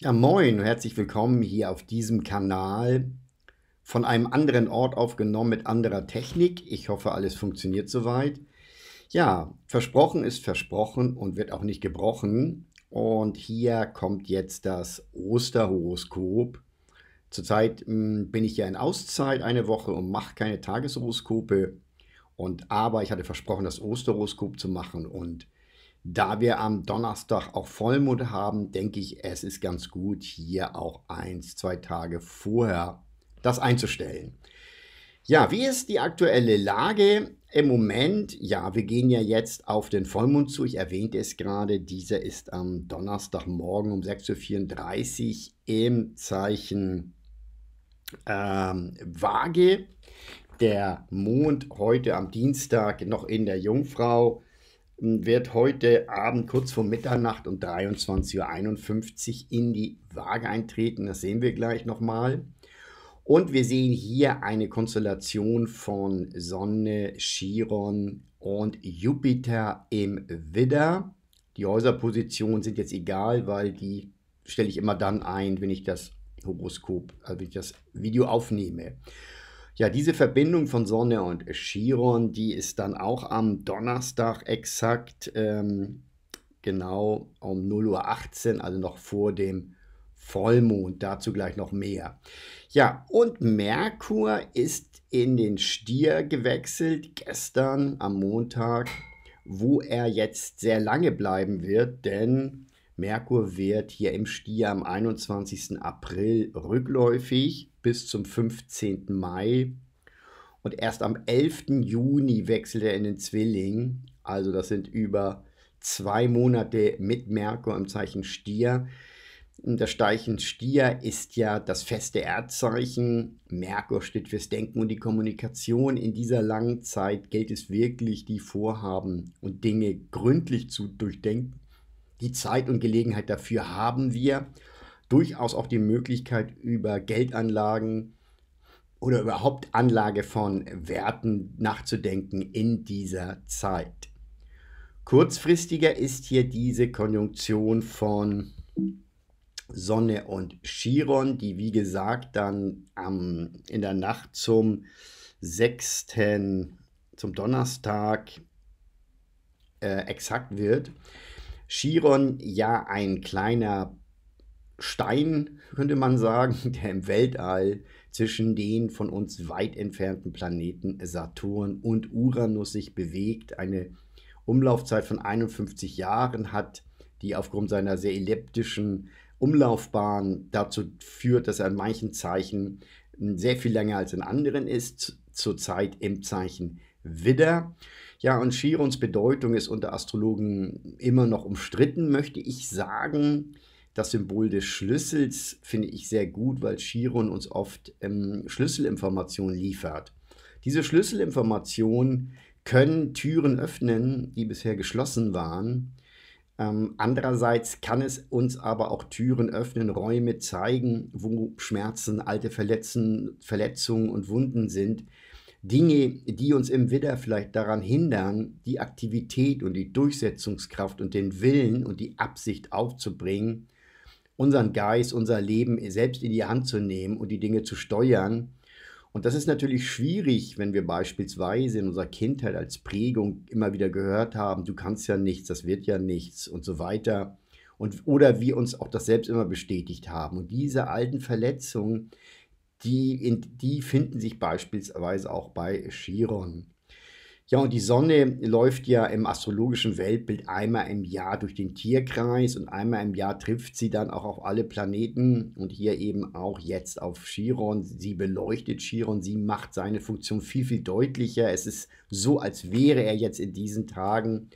Ja, moin, herzlich willkommen hier auf diesem Kanal. Von einem anderen Ort aufgenommen mit anderer Technik. Ich hoffe, alles funktioniert soweit. Ja, versprochen ist versprochen und wird auch nicht gebrochen. Und hier kommt jetzt das Osterhoroskop. Zurzeit mh, hm, bin ich ja in Auszeit eine Woche und mache keine Tageshoroskope. Und aber ich hatte versprochen, das Osterhoroskop zu machen und da wir am Donnerstag auch Vollmond haben, denke ich, es ist ganz gut, hier auch eins, zwei Tage vorher das einzustellen. Ja, wie ist die aktuelle Lage? Im Moment, ja, wir gehen ja jetzt auf den Vollmond zu. Ich erwähnte es gerade, dieser ist am Donnerstagmorgen um 6.34 Uhr im Zeichen ähm, Waage. Der Mond heute am Dienstag noch in der Jungfrau ähm, wird heute Abend kurz vor Mitternacht um 23.51 Uhr in die Waage eintreten. Das sehen wir gleich nochmal. Und wir sehen hier eine Konstellation von Sonne, Chiron und Jupiter im Widder. Die Häuserpositionen sind jetzt egal, weil die stelle ich immer dann ein, wenn ich das Horoskop, also wenn ich das Video aufnehme. Ja, diese Verbindung von Sonne und Chiron, die ist dann auch am Donnerstag exakt ähm, genau um 0.18 Uhr, also noch vor dem Vollmond, dazu gleich noch mehr. Ja, und Merkur ist in den Stier gewechselt gestern am Montag, wo er jetzt sehr lange bleiben wird, denn Merkur wird hier im Stier am 21. April rückläufig bis zum 15. Mai. Und erst am 11. Juni wechselt er in den Zwilling. Also das sind über zwei Monate mit Merkur im Zeichen Stier. Das Steichen Stier ist ja das feste Erdzeichen. Merkur steht fürs Denken und die Kommunikation. In dieser langen Zeit gilt es wirklich, die Vorhaben und Dinge gründlich zu durchdenken die Zeit und Gelegenheit dafür haben wir. Durchaus auch die Möglichkeit, über Geldanlagen oder überhaupt Anlage von Werten nachzudenken in dieser Zeit. Kurzfristiger ist hier diese Konjunktion von Sonne und Chiron, die wie gesagt dann am, in der Nacht zum 6. zum Donnerstag äh, exakt wird. Chiron ja ein kleiner Stein, könnte man sagen, der im Weltall zwischen den von uns weit entfernten Planeten Saturn und Uranus sich bewegt. Eine Umlaufzeit von 51 Jahren hat, die aufgrund seiner sehr elliptischen Umlaufbahn dazu führt, dass er in manchen Zeichen sehr viel länger als in anderen ist, zurzeit im Zeichen Widder. Ja, und Chirons Bedeutung ist unter Astrologen immer noch umstritten, möchte ich sagen. Das Symbol des Schlüssels finde ich sehr gut, weil Chiron uns oft ähm, Schlüsselinformationen liefert. Diese Schlüsselinformationen können Türen öffnen, die bisher geschlossen waren. Ähm, andererseits kann es uns aber auch Türen öffnen, Räume zeigen, wo Schmerzen, alte Verletzen, Verletzungen und Wunden sind, Dinge, die uns im Widder vielleicht daran hindern, die Aktivität und die Durchsetzungskraft und den Willen und die Absicht aufzubringen, unseren Geist, unser Leben selbst in die Hand zu nehmen und die Dinge zu steuern. Und das ist natürlich schwierig, wenn wir beispielsweise in unserer Kindheit als Prägung immer wieder gehört haben, du kannst ja nichts, das wird ja nichts und so weiter. Und, oder wir uns auch das selbst immer bestätigt haben. Und diese alten Verletzungen die, in, die finden sich beispielsweise auch bei Chiron. Ja, und die Sonne läuft ja im astrologischen Weltbild einmal im Jahr durch den Tierkreis und einmal im Jahr trifft sie dann auch auf alle Planeten und hier eben auch jetzt auf Chiron. Sie beleuchtet Chiron, sie macht seine Funktion viel, viel deutlicher. Es ist so, als wäre er jetzt in diesen Tagen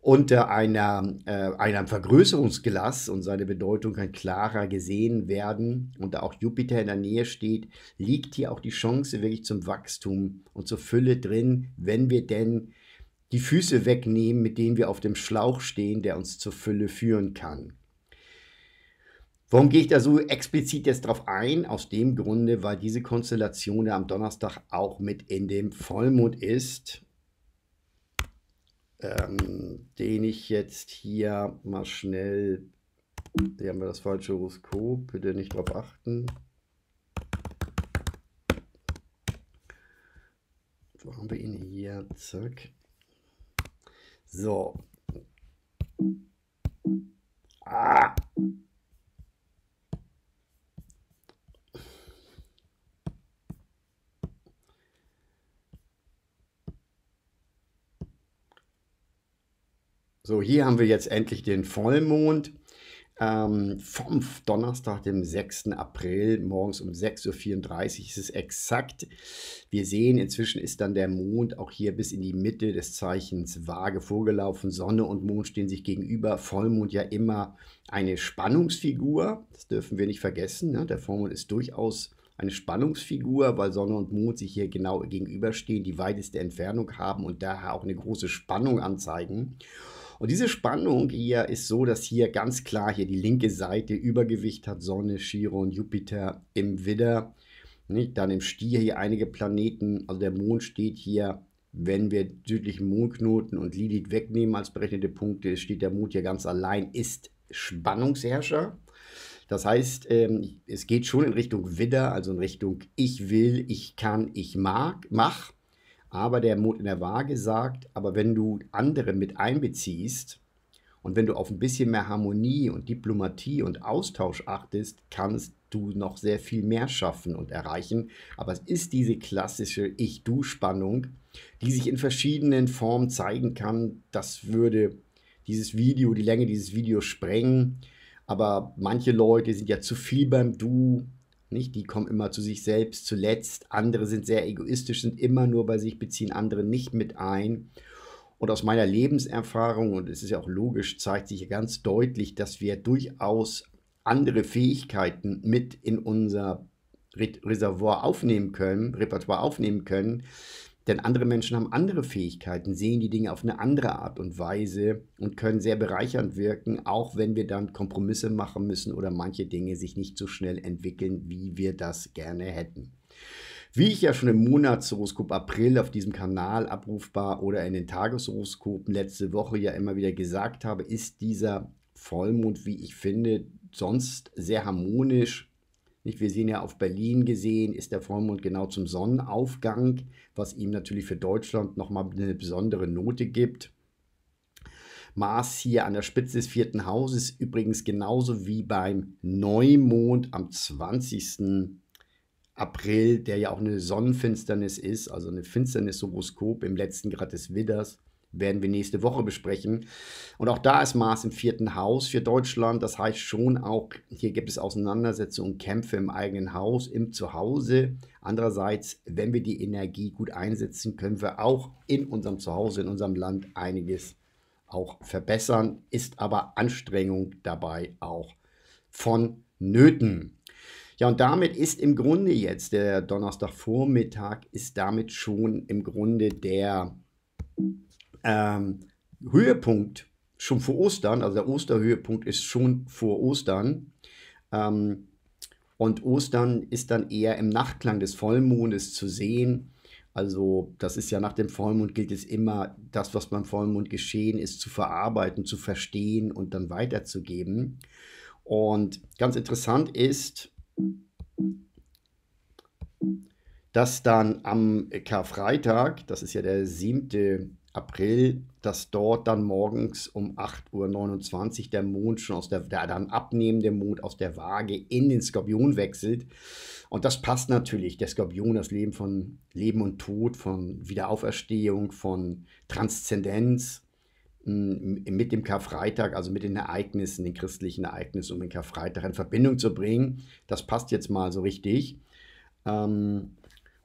unter einer, äh, einem Vergrößerungsglas und seine Bedeutung kann klarer gesehen werden und da auch Jupiter in der Nähe steht, liegt hier auch die Chance wirklich zum Wachstum und zur Fülle drin, wenn wir denn die Füße wegnehmen, mit denen wir auf dem Schlauch stehen, der uns zur Fülle führen kann. Warum gehe ich da so explizit jetzt drauf ein? Aus dem Grunde, weil diese Konstellation ja am Donnerstag auch mit in dem Vollmond ist ähm, den ich jetzt hier mal schnell, hier haben wir das falsche Horoskop, bitte nicht drauf achten. Wo haben wir ihn hier? Zack. So. Ah! So, hier haben wir jetzt endlich den Vollmond ähm, vom Donnerstag, dem 6. April, morgens um 6.34 Uhr ist es exakt. Wir sehen, inzwischen ist dann der Mond auch hier bis in die Mitte des Zeichens Waage vorgelaufen. Sonne und Mond stehen sich gegenüber. Vollmond ja immer eine Spannungsfigur. Das dürfen wir nicht vergessen. Ne? Der Vollmond ist durchaus eine Spannungsfigur, weil Sonne und Mond sich hier genau gegenüberstehen, die weiteste Entfernung haben und daher auch eine große Spannung anzeigen. Und diese Spannung hier ist so, dass hier ganz klar hier die linke Seite Übergewicht hat, Sonne, Chiron, Jupiter im Widder. Nicht? Dann im Stier hier einige Planeten, also der Mond steht hier, wenn wir südlichen Mondknoten und Lilith wegnehmen als berechnete Punkte, steht der Mond hier ganz allein, ist Spannungsherrscher. Das heißt, ähm, es geht schon in Richtung Widder, also in Richtung ich will, ich kann, ich mag, mach. Aber der Mond in der Waage sagt, aber wenn du andere mit einbeziehst und wenn du auf ein bisschen mehr Harmonie und Diplomatie und Austausch achtest, kannst du noch sehr viel mehr schaffen und erreichen. Aber es ist diese klassische Ich-Du-Spannung, die sich in verschiedenen Formen zeigen kann. Das würde dieses Video, die Länge dieses Videos sprengen. Aber manche Leute sind ja zu viel beim Du, nicht? Die kommen immer zu sich selbst zuletzt. Andere sind sehr egoistisch, sind immer nur bei sich, beziehen andere nicht mit ein. Und aus meiner Lebenserfahrung, und es ist ja auch logisch, zeigt sich ganz deutlich, dass wir durchaus andere Fähigkeiten mit in unser Reservoir aufnehmen können, Repertoire aufnehmen können, denn andere Menschen haben andere Fähigkeiten, sehen die Dinge auf eine andere Art und Weise und können sehr bereichernd wirken, auch wenn wir dann Kompromisse machen müssen oder manche Dinge sich nicht so schnell entwickeln, wie wir das gerne hätten. Wie ich ja schon im Monatshoroskop April auf diesem Kanal abrufbar oder in den Tageshoroskopen letzte Woche ja immer wieder gesagt habe, ist dieser Vollmond, wie ich finde, sonst sehr harmonisch nicht? Wir sehen ja auf Berlin gesehen, ist der Vollmond genau zum Sonnenaufgang, was ihm natürlich für Deutschland nochmal eine besondere Note gibt. Mars hier an der Spitze des vierten Hauses, übrigens genauso wie beim Neumond am 20. April, der ja auch eine Sonnenfinsternis ist, also eine Finsternishoroskop im letzten Grad des Widders werden wir nächste Woche besprechen. Und auch da ist Mars im vierten Haus für Deutschland. Das heißt schon auch, hier gibt es Auseinandersetzungen, Kämpfe im eigenen Haus, im Zuhause. Andererseits, wenn wir die Energie gut einsetzen, können wir auch in unserem Zuhause, in unserem Land einiges auch verbessern. Ist aber Anstrengung dabei auch vonnöten. Ja, und damit ist im Grunde jetzt der Donnerstagvormittag, ist damit schon im Grunde der ähm, Höhepunkt schon vor Ostern, also der Osterhöhepunkt ist schon vor Ostern. Ähm, und Ostern ist dann eher im Nachtklang des Vollmondes zu sehen. Also das ist ja nach dem Vollmond gilt es immer, das, was beim Vollmond geschehen ist, zu verarbeiten, zu verstehen und dann weiterzugeben. Und ganz interessant ist, dass dann am Karfreitag, das ist ja der 7. April, dass dort dann morgens um 8.29 Uhr der Mond schon aus der, der dann abnehmende Mond aus der Waage in den Skorpion wechselt. Und das passt natürlich. Der Skorpion, das Leben von Leben und Tod, von Wiederauferstehung, von Transzendenz mm, mit dem Karfreitag, also mit den Ereignissen, den christlichen Ereignissen um den Karfreitag in Verbindung zu bringen. Das passt jetzt mal so richtig. Ähm,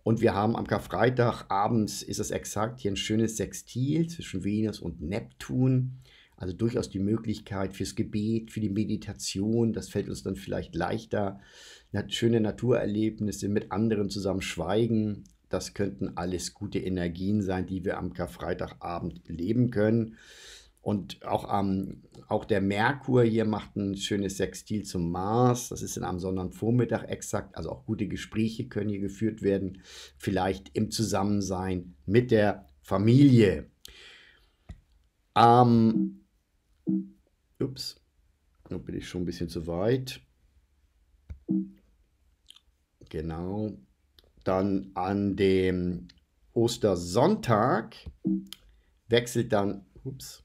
und wir haben am Karfreitag abends, ist es exakt, hier ein schönes Sextil zwischen Venus und Neptun. Also durchaus die Möglichkeit fürs Gebet, für die Meditation. Das fällt uns dann vielleicht leichter. Schöne Naturerlebnisse mit anderen zusammen schweigen. Das könnten alles gute Energien sein, die wir am Karfreitagabend leben können. Und auch, ähm, auch der Merkur hier macht ein schönes Sextil zum Mars. Das ist dann am Sonnenvormittag exakt. Also auch gute Gespräche können hier geführt werden. Vielleicht im Zusammensein mit der Familie. Ähm, ups, da bin ich schon ein bisschen zu weit. Genau. Dann an dem Ostersonntag wechselt dann, ups,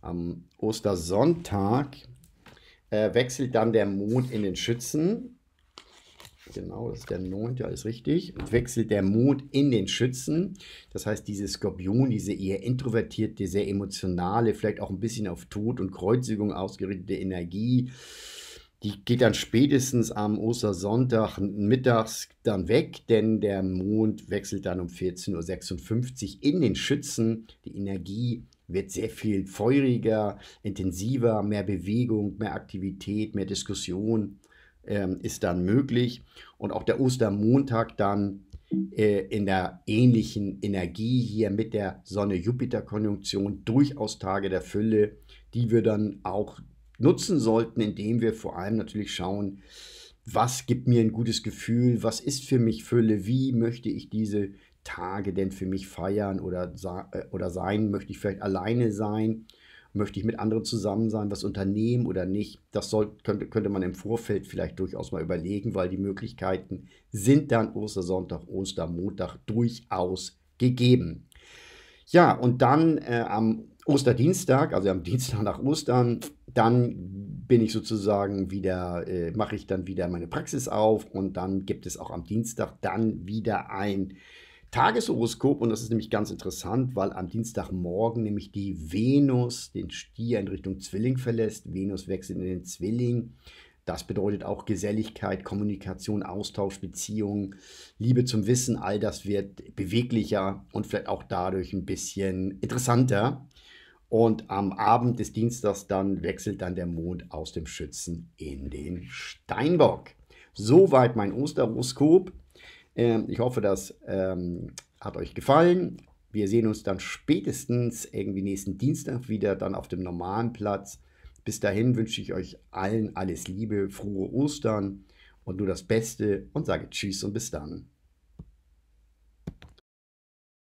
am Ostersonntag äh, wechselt dann der Mond in den Schützen. Genau, das ist der 9. Ja, ist richtig. Und wechselt der Mond in den Schützen. Das heißt, diese Skorpion, diese eher introvertierte, sehr emotionale, vielleicht auch ein bisschen auf Tod und Kreuzigung ausgerichtete Energie, die geht dann spätestens am Ostersonntag mittags dann weg, denn der Mond wechselt dann um 14.56 Uhr in den Schützen. Die Energie wird sehr viel feuriger, intensiver, mehr Bewegung, mehr Aktivität, mehr Diskussion ähm, ist dann möglich. Und auch der Ostermontag dann äh, in der ähnlichen Energie hier mit der Sonne-Jupiter-Konjunktion durchaus Tage der Fülle, die wir dann auch nutzen sollten, indem wir vor allem natürlich schauen, was gibt mir ein gutes Gefühl, was ist für mich Fülle, wie möchte ich diese Tage denn für mich feiern oder, äh, oder sein? Möchte ich vielleicht alleine sein? Möchte ich mit anderen zusammen sein, was unternehmen oder nicht? Das soll, könnte, könnte man im Vorfeld vielleicht durchaus mal überlegen, weil die Möglichkeiten sind dann Ostersonntag, Ostermontag durchaus gegeben. Ja, und dann äh, am Osterdienstag, also am Dienstag nach Ostern, dann bin ich sozusagen wieder, äh, mache ich dann wieder meine Praxis auf und dann gibt es auch am Dienstag dann wieder ein Tageshoroskop und das ist nämlich ganz interessant, weil am Dienstagmorgen nämlich die Venus den Stier in Richtung Zwilling verlässt. Venus wechselt in den Zwilling. Das bedeutet auch Geselligkeit, Kommunikation, Austausch, Beziehungen, Liebe zum Wissen. All das wird beweglicher und vielleicht auch dadurch ein bisschen interessanter. Und am Abend des Dienstags dann wechselt dann der Mond aus dem Schützen in den Steinbock. Soweit mein Osterhoroskop. Ähm, ich hoffe, das ähm, hat euch gefallen. Wir sehen uns dann spätestens irgendwie nächsten Dienstag wieder dann auf dem normalen Platz. Bis dahin wünsche ich euch allen alles Liebe, frohe Ostern und nur das Beste und sage Tschüss und bis dann.